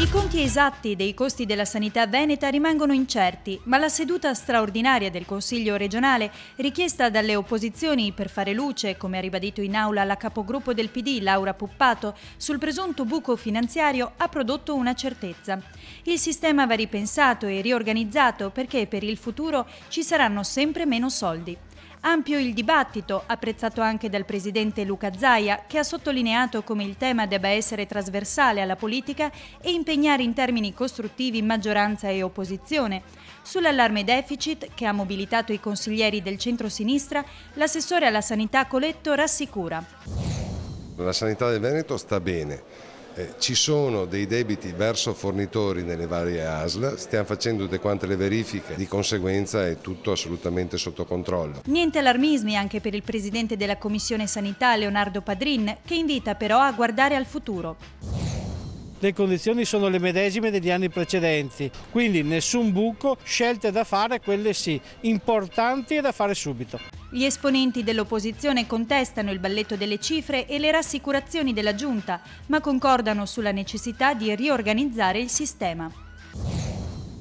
I conti esatti dei costi della sanità veneta rimangono incerti, ma la seduta straordinaria del Consiglio regionale, richiesta dalle opposizioni per fare luce, come ha ribadito in aula la capogruppo del PD Laura Puppato, sul presunto buco finanziario ha prodotto una certezza. Il sistema va ripensato e riorganizzato perché per il futuro ci saranno sempre meno soldi. Ampio il dibattito, apprezzato anche dal presidente Luca Zaia, che ha sottolineato come il tema debba essere trasversale alla politica e impegnare in termini costruttivi maggioranza e opposizione. Sull'allarme deficit, che ha mobilitato i consiglieri del centro-sinistra, l'assessore alla sanità Coletto rassicura. La sanità del Veneto sta bene eh, ci sono dei debiti verso fornitori nelle varie ASL, stiamo facendo tutte quante le verifiche, di conseguenza è tutto assolutamente sotto controllo. Niente allarmismi anche per il presidente della Commissione Sanità Leonardo Padrin, che invita però a guardare al futuro. Le condizioni sono le medesime degli anni precedenti, quindi nessun buco, scelte da fare, quelle sì, importanti e da fare subito. Gli esponenti dell'opposizione contestano il balletto delle cifre e le rassicurazioni della Giunta, ma concordano sulla necessità di riorganizzare il sistema.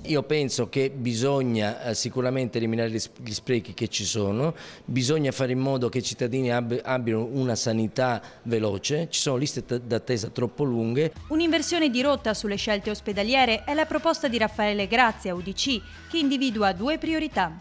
Io penso che bisogna eh, sicuramente eliminare gli sprechi che ci sono, bisogna fare in modo che i cittadini abbiano una sanità veloce, ci sono liste d'attesa troppo lunghe. Un'inversione di rotta sulle scelte ospedaliere è la proposta di Raffaele Grazia, UDC, che individua due priorità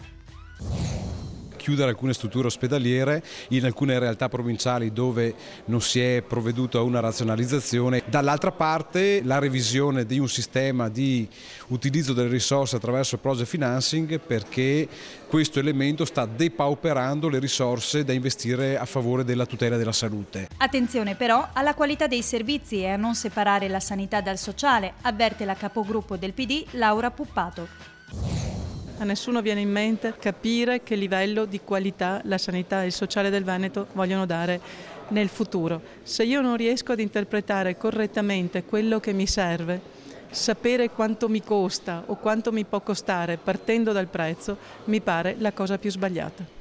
chiudere alcune strutture ospedaliere in alcune realtà provinciali dove non si è provveduto a una razionalizzazione. Dall'altra parte la revisione di un sistema di utilizzo delle risorse attraverso il project financing perché questo elemento sta depauperando le risorse da investire a favore della tutela della salute. Attenzione però alla qualità dei servizi e a non separare la sanità dal sociale, avverte la capogruppo del PD Laura Puppato. A nessuno viene in mente capire che livello di qualità la sanità e il sociale del Veneto vogliono dare nel futuro. Se io non riesco ad interpretare correttamente quello che mi serve, sapere quanto mi costa o quanto mi può costare partendo dal prezzo mi pare la cosa più sbagliata.